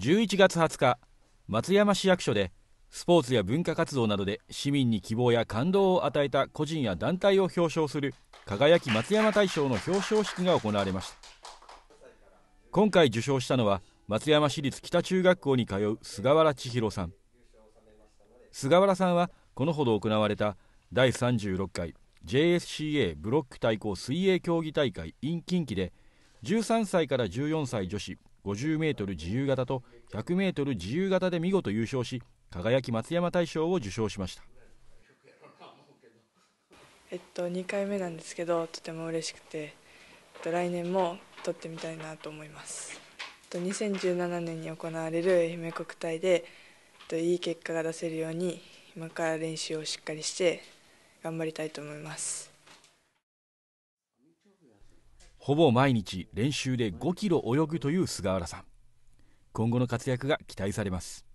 11月20日松山市役所でスポーツや文化活動などで市民に希望や感動を与えた個人や団体を表彰する輝き松山大賞の表彰式が行われました今回受賞したのは松山市立北中学校に通う菅原千尋さん菅原さんはこのほど行われた第36回 JSCA ブロック対抗水泳競技大会 in 近畿で13歳から14歳女子 50m 自由形と 100m 自由形で見事優勝し輝き松山大賞を受賞しましたえっと2回目なんですけどとても嬉しくて、えっと、来年も取ってみたいなと思います2017年に行われる愛媛国体で、えっと、いい結果が出せるように今から練習をしっかりして頑張りたいと思いますほぼ毎日練習で5キロ泳ぐという菅原さん今後の活躍が期待されます